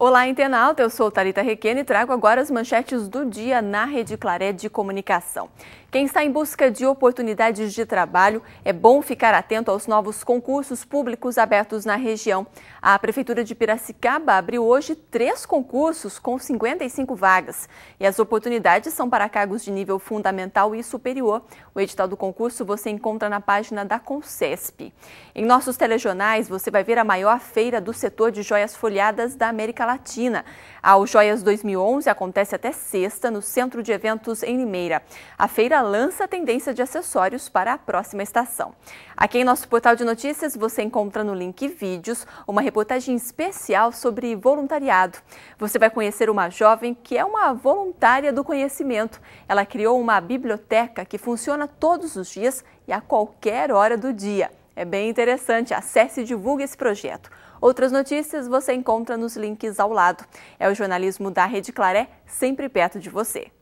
Olá, internauta. Eu sou Tarita Requena e trago agora as manchetes do dia na Rede Claré de Comunicação. Quem está em busca de oportunidades de trabalho, é bom ficar atento aos novos concursos públicos abertos na região. A Prefeitura de Piracicaba abriu hoje três concursos com 55 vagas. E as oportunidades são para cargos de nível fundamental e superior. O edital do concurso você encontra na página da Concesp. Em nossos telejornais, você vai ver a maior feira do setor de joias folhadas da América Latina. Latina. A o Joias 2011 acontece até sexta no Centro de Eventos em Limeira. A feira lança a tendência de acessórios para a próxima estação. Aqui em nosso portal de notícias você encontra no link Vídeos uma reportagem especial sobre voluntariado. Você vai conhecer uma jovem que é uma voluntária do conhecimento. Ela criou uma biblioteca que funciona todos os dias e a qualquer hora do dia. É bem interessante, acesse e divulgue esse projeto. Outras notícias você encontra nos links ao lado. É o jornalismo da Rede Claré, sempre perto de você.